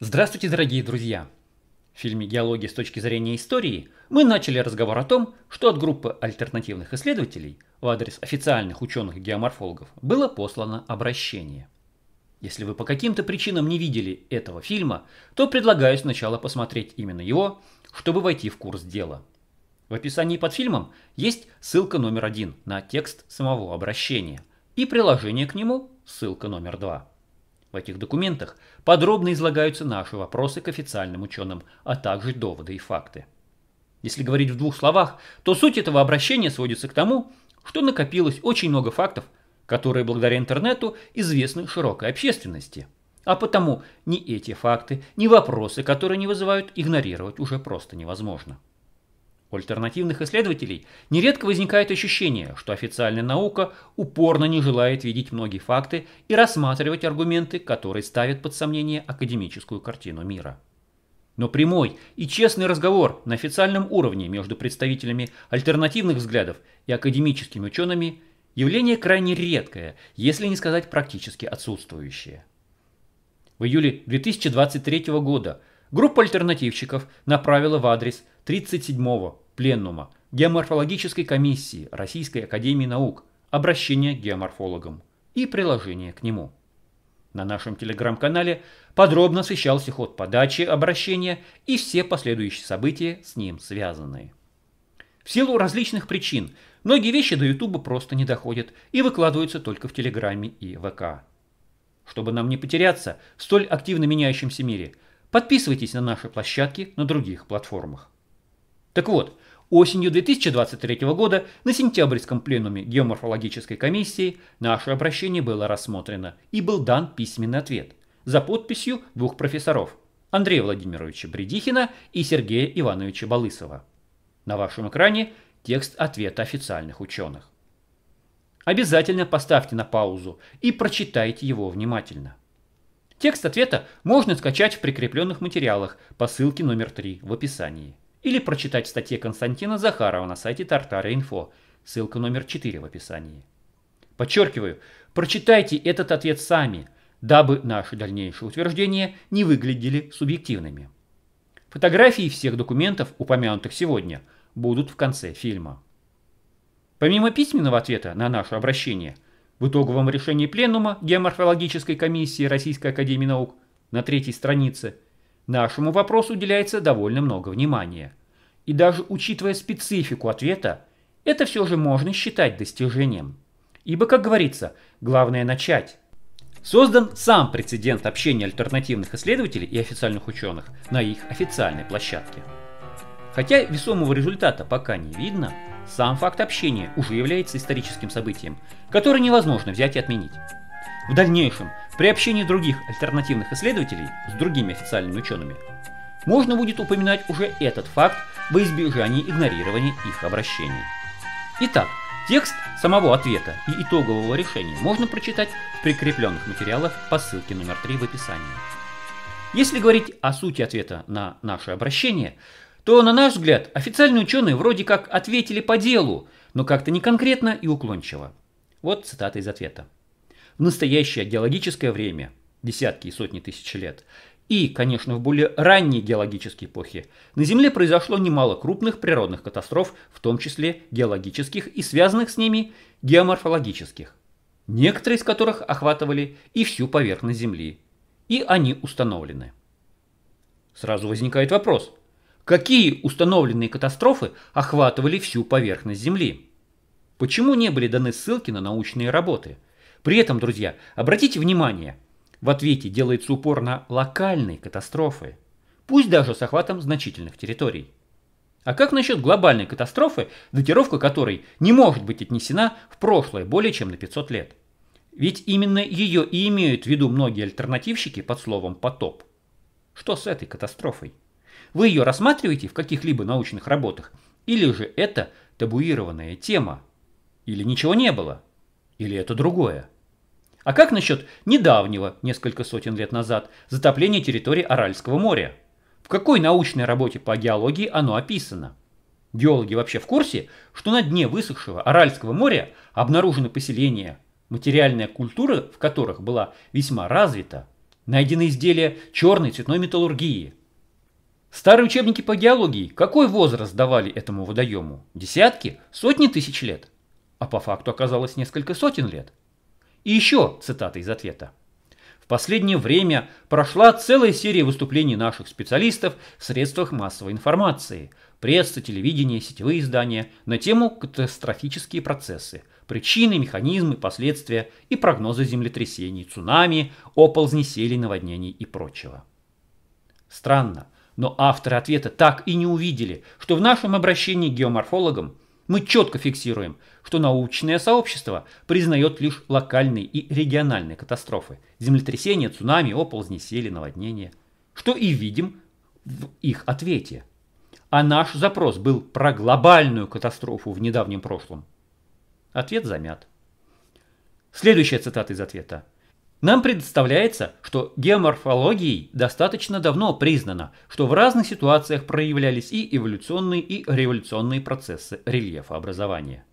Здравствуйте, дорогие друзья! В фильме «Геология с точки зрения истории» мы начали разговор о том, что от группы альтернативных исследователей в адрес официальных ученых-геоморфологов было послано обращение. Если вы по каким-то причинам не видели этого фильма, то предлагаю сначала посмотреть именно его, чтобы войти в курс дела. В описании под фильмом есть ссылка номер один на текст самого обращения и приложение к нему ссылка номер два. В этих документах подробно излагаются наши вопросы к официальным ученым, а также доводы и факты. Если говорить в двух словах, то суть этого обращения сводится к тому, что накопилось очень много фактов, которые благодаря интернету известны широкой общественности. А потому ни эти факты, ни вопросы, которые не вызывают, игнорировать уже просто невозможно. У альтернативных исследователей нередко возникает ощущение, что официальная наука упорно не желает видеть многие факты и рассматривать аргументы, которые ставят под сомнение академическую картину мира. Но прямой и честный разговор на официальном уровне между представителями альтернативных взглядов и академическими учеными – явление крайне редкое, если не сказать практически отсутствующее. В июле 2023 года группа альтернативщиков направила в адрес 37-го Пленума, Геоморфологической комиссии Российской Академии Наук, обращение к геоморфологам и приложение к нему. На нашем телеграм-канале подробно освещался ход подачи обращения и все последующие события с ним связанные. В силу различных причин многие вещи до Ютуба просто не доходят и выкладываются только в Телеграме и ВК. Чтобы нам не потеряться в столь активно меняющемся мире, подписывайтесь на наши площадки на других платформах. Так вот, Осенью 2023 года на сентябрьском пленуме Геоморфологической комиссии наше обращение было рассмотрено и был дан письменный ответ за подписью двух профессоров Андрея Владимировича Бредихина и Сергея Ивановича Балысова. На вашем экране текст ответа официальных ученых. Обязательно поставьте на паузу и прочитайте его внимательно. Текст ответа можно скачать в прикрепленных материалах по ссылке номер 3 в описании или прочитать в статье Константина Захарова на сайте Тартара.инфо, ссылка номер 4 в описании. Подчеркиваю, прочитайте этот ответ сами, дабы наши дальнейшие утверждения не выглядели субъективными. Фотографии всех документов, упомянутых сегодня, будут в конце фильма. Помимо письменного ответа на наше обращение, в итоговом решении Пленума Геоморфологической комиссии Российской Академии Наук на третьей странице – Нашему вопросу уделяется довольно много внимания. И даже учитывая специфику ответа, это все же можно считать достижением. Ибо, как говорится, главное начать. Создан сам прецедент общения альтернативных исследователей и официальных ученых на их официальной площадке. Хотя весомого результата пока не видно, сам факт общения уже является историческим событием, которое невозможно взять и отменить. В дальнейшем, при общении других альтернативных исследователей с другими официальными учеными, можно будет упоминать уже этот факт во избежании игнорирования их обращений. Итак, текст самого ответа и итогового решения можно прочитать в прикрепленных материалах по ссылке номер 3 в описании. Если говорить о сути ответа на наше обращение, то, на наш взгляд, официальные ученые вроде как ответили по делу, но как-то не конкретно и уклончиво. Вот цитата из ответа в настоящее геологическое время, десятки и сотни тысяч лет, и, конечно, в более ранней геологической эпохе, на Земле произошло немало крупных природных катастроф, в том числе геологических и связанных с ними геоморфологических, некоторые из которых охватывали и всю поверхность Земли, и они установлены. Сразу возникает вопрос, какие установленные катастрофы охватывали всю поверхность Земли? Почему не были даны ссылки на научные работы – при этом, друзья, обратите внимание, в ответе делается упор на локальные катастрофы, пусть даже с охватом значительных территорий. А как насчет глобальной катастрофы, датировка которой не может быть отнесена в прошлое более чем на 500 лет? Ведь именно ее и имеют в виду многие альтернативщики под словом «потоп». Что с этой катастрофой? Вы ее рассматриваете в каких-либо научных работах? Или же это табуированная тема? Или ничего не было? Или это другое? А как насчет недавнего, несколько сотен лет назад, затопления территории Аральского моря? В какой научной работе по геологии оно описано? Геологи вообще в курсе, что на дне высохшего Аральского моря обнаружены поселения, материальная культура в которых была весьма развита, найдены изделия черной цветной металлургии. Старые учебники по геологии какой возраст давали этому водоему? Десятки? Сотни тысяч лет? А по факту оказалось несколько сотен лет – и еще цитата из ответа. В последнее время прошла целая серия выступлений наших специалистов в средствах массовой информации, пресса, телевидение, сетевые издания на тему «Катастрофические процессы», причины, механизмы, последствия и прогнозы землетрясений, цунами, оползни, селей, наводнений и прочего. Странно, но авторы ответа так и не увидели, что в нашем обращении к геоморфологам – мы четко фиксируем, что научное сообщество признает лишь локальные и региональные катастрофы – землетрясения, цунами, оползни, сели, наводнения. Что и видим в их ответе. А наш запрос был про глобальную катастрофу в недавнем прошлом. Ответ замят. Следующая цитата из ответа. Нам предоставляется, что геоморфологией достаточно давно признано, что в разных ситуациях проявлялись и эволюционные, и революционные процессы рельефа образования.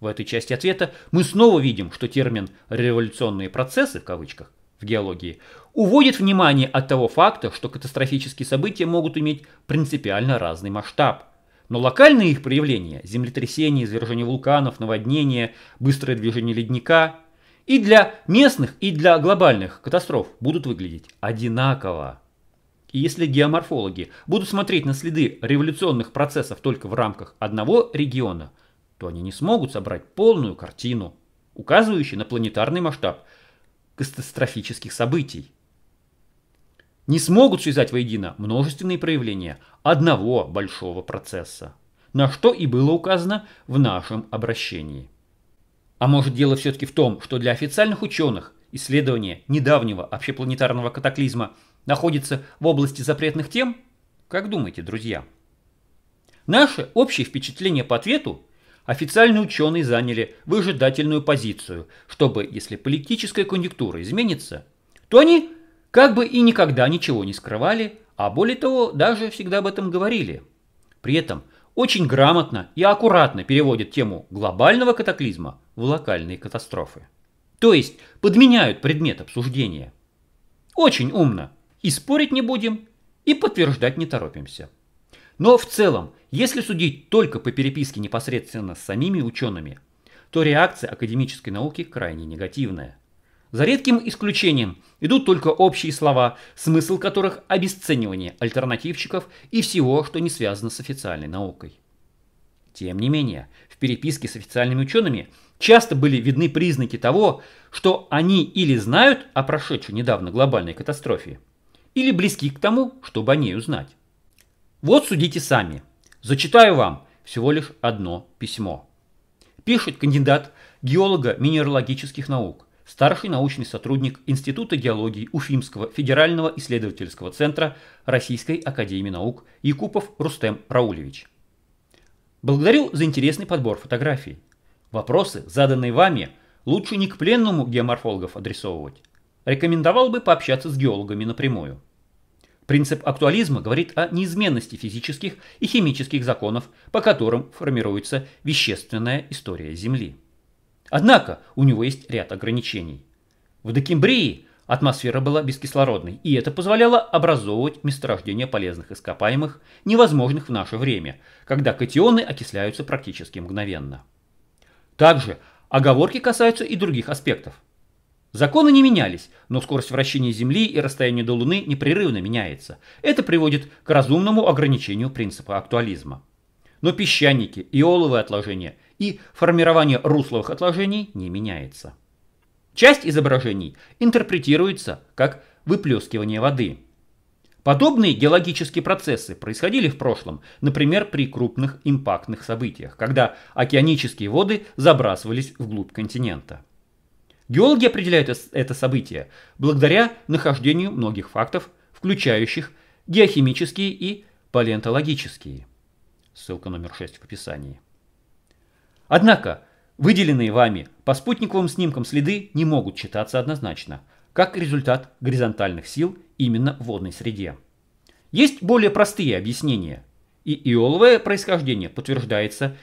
В этой части ответа мы снова видим, что термин «революционные процессы» в кавычках в геологии уводит внимание от того факта, что катастрофические события могут иметь принципиально разный масштаб – но локальные их проявления – землетрясения, извержения вулканов, наводнения, быстрое движение ледника и для местных, и для глобальных катастроф будут выглядеть одинаково. И если геоморфологи будут смотреть на следы революционных процессов только в рамках одного региона, то они не смогут собрать полную картину, указывающую на планетарный масштаб катастрофических событий. Не смогут связать воедино множественные проявления одного большого процесса, на что и было указано в нашем обращении. А может дело все-таки в том, что для официальных ученых исследование недавнего общепланетарного катаклизма находится в области запретных тем? Как думаете, друзья? Наше общее впечатление по ответу – официальные ученые заняли выжидательную позицию, чтобы, если политическая конъюнктура изменится, то они как бы и никогда ничего не скрывали, а более того, даже всегда об этом говорили. При этом очень грамотно и аккуратно переводят тему глобального катаклизма в локальные катастрофы. То есть подменяют предмет обсуждения. Очень умно. И спорить не будем, и подтверждать не торопимся. Но в целом, если судить только по переписке непосредственно с самими учеными, то реакция академической науки крайне негативная. За редким исключением идут только общие слова, смысл которых – обесценивание альтернативщиков и всего, что не связано с официальной наукой. Тем не менее, в переписке с официальными учеными часто были видны признаки того, что они или знают о прошедшей недавно глобальной катастрофе, или близки к тому, чтобы о ней узнать. Вот судите сами. Зачитаю вам всего лишь одно письмо. Пишет кандидат геолога минералогических наук, старший научный сотрудник Института геологии Уфимского федерального исследовательского центра Российской академии наук Якупов Рустем Раулевич. Благодарю за интересный подбор фотографий. Вопросы, заданные вами, лучше не к пленному геоморфологов адресовывать. Рекомендовал бы пообщаться с геологами напрямую. Принцип актуализма говорит о неизменности физических и химических законов, по которым формируется вещественная история Земли. Однако у него есть ряд ограничений. В Декембрии атмосфера была бескислородной, и это позволяло образовывать месторождения полезных ископаемых, невозможных в наше время, когда катионы окисляются практически мгновенно. Также оговорки касаются и других аспектов. Законы не менялись, но скорость вращения Земли и расстояние до Луны непрерывно меняется. Это приводит к разумному ограничению принципа актуализма. Но песчаники, иоловые отложения и формирование русловых отложений не меняется. Часть изображений интерпретируется как выплескивание воды – Подобные геологические процессы происходили в прошлом, например, при крупных импактных событиях, когда океанические воды забрасывались вглубь континента. Геологи определяют это событие благодаря нахождению многих фактов, включающих геохимические и палеонтологические. Ссылка номер 6 в описании. Однако, выделенные вами по спутниковым снимкам следы не могут читаться однозначно – как результат горизонтальных сил именно в водной среде. Есть более простые объяснения, и иоловое происхождение подтверждается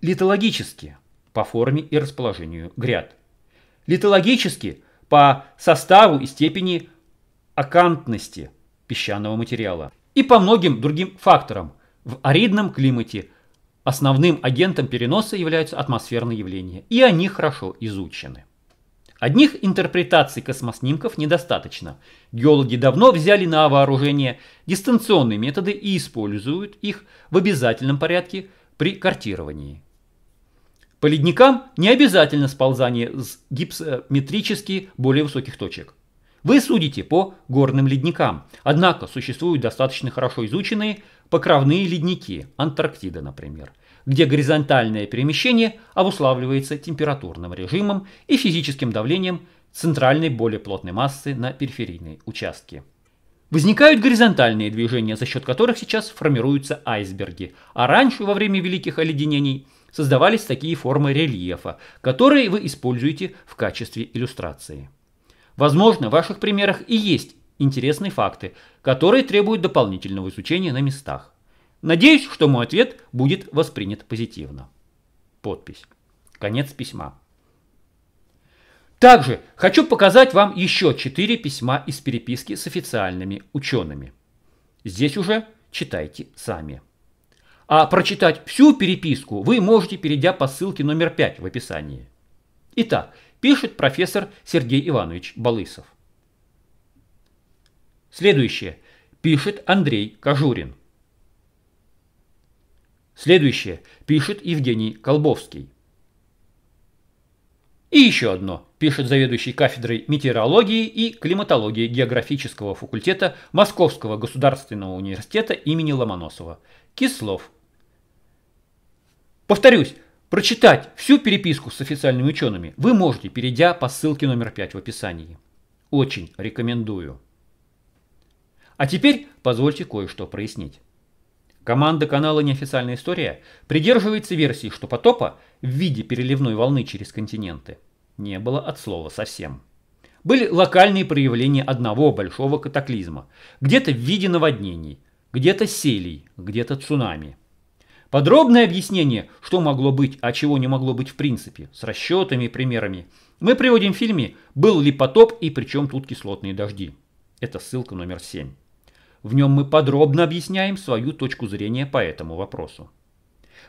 литологически по форме и расположению гряд. Литологически по составу и степени акантности песчаного материала и по многим другим факторам. В аридном климате основным агентом переноса являются атмосферные явления, и они хорошо изучены. Одних интерпретаций космоснимков недостаточно. Геологи давно взяли на вооружение дистанционные методы и используют их в обязательном порядке при картировании. По ледникам не обязательно сползание с гипсометрически более высоких точек. Вы судите по горным ледникам, однако существуют достаточно хорошо изученные покровные ледники, Антарктида, например – где горизонтальное перемещение обуславливается температурным режимом и физическим давлением центральной более плотной массы на периферийные участки. Возникают горизонтальные движения, за счет которых сейчас формируются айсберги, а раньше, во время великих оледенений, создавались такие формы рельефа, которые вы используете в качестве иллюстрации. Возможно, в ваших примерах и есть интересные факты, которые требуют дополнительного изучения на местах. Надеюсь, что мой ответ будет воспринят позитивно. Подпись. Конец письма. Также хочу показать вам еще четыре письма из переписки с официальными учеными. Здесь уже читайте сами. А прочитать всю переписку вы можете, перейдя по ссылке номер 5 в описании. Итак, пишет профессор Сергей Иванович Балысов. Следующее. Пишет Андрей Кожурин. Следующее пишет Евгений Колбовский. И еще одно, пишет заведующий кафедрой метеорологии и климатологии географического факультета Московского государственного университета имени Ломоносова. Кислов. Повторюсь, прочитать всю переписку с официальными учеными вы можете, перейдя по ссылке номер 5 в описании. Очень рекомендую. А теперь позвольте кое-что прояснить. Команда канала «Неофициальная история» придерживается версии, что потопа в виде переливной волны через континенты не было от слова совсем. Были локальные проявления одного большого катаклизма, где-то в виде наводнений, где-то селей, где-то цунами. Подробное объяснение, что могло быть, а чего не могло быть в принципе, с расчетами и примерами, мы приводим в фильме «Был ли потоп и при чем тут кислотные дожди?». Это ссылка номер 7. В нем мы подробно объясняем свою точку зрения по этому вопросу.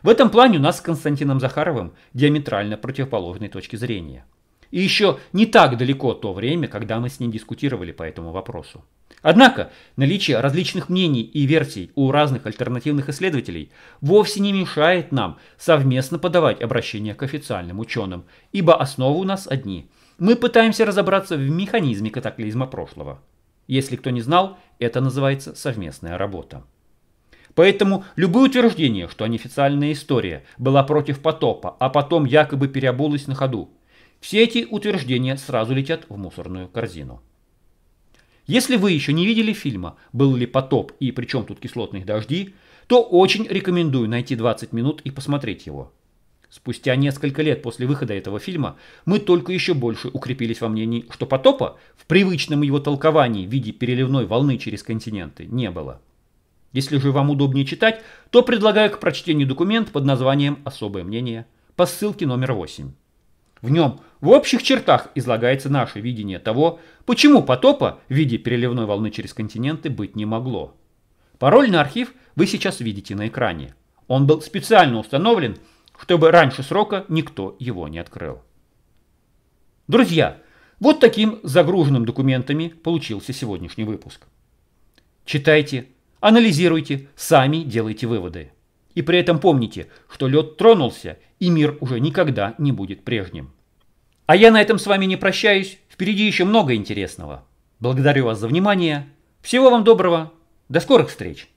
В этом плане у нас с Константином Захаровым диаметрально противоположные точки зрения. И еще не так далеко то время, когда мы с ним дискутировали по этому вопросу. Однако наличие различных мнений и версий у разных альтернативных исследователей вовсе не мешает нам совместно подавать обращения к официальным ученым, ибо основы у нас одни. Мы пытаемся разобраться в механизме катаклизма прошлого. Если кто не знал, это называется совместная работа. Поэтому любое утверждение, что неофициальная история была против потопа, а потом якобы переобулась на ходу, все эти утверждения сразу летят в мусорную корзину. Если вы еще не видели фильма «Был ли потоп и причем тут кислотные дожди», то очень рекомендую найти 20 минут и посмотреть его. Спустя несколько лет после выхода этого фильма мы только еще больше укрепились во мнении, что потопа в привычном его толковании в виде переливной волны через континенты не было. Если же вам удобнее читать, то предлагаю к прочтению документ под названием «Особое мнение» по ссылке номер 8. В нем в общих чертах излагается наше видение того, почему потопа в виде переливной волны через континенты быть не могло. Пароль на архив вы сейчас видите на экране. Он был специально установлен – чтобы раньше срока никто его не открыл. Друзья, вот таким загруженным документами получился сегодняшний выпуск. Читайте, анализируйте, сами делайте выводы. И при этом помните, что лед тронулся, и мир уже никогда не будет прежним. А я на этом с вами не прощаюсь, впереди еще много интересного. Благодарю вас за внимание. Всего вам доброго. До скорых встреч.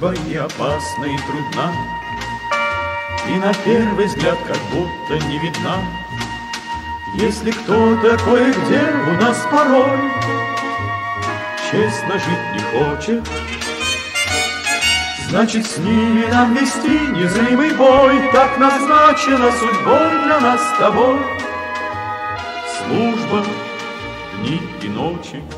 Дружба и опасна, и трудна, И на первый взгляд как будто не видна. Если кто-то кое-где у нас порой Честно жить не хочет, Значит, с ними нам вести незримый бой, Так назначена судьбой для нас с тобой. Служба, дни и ночи —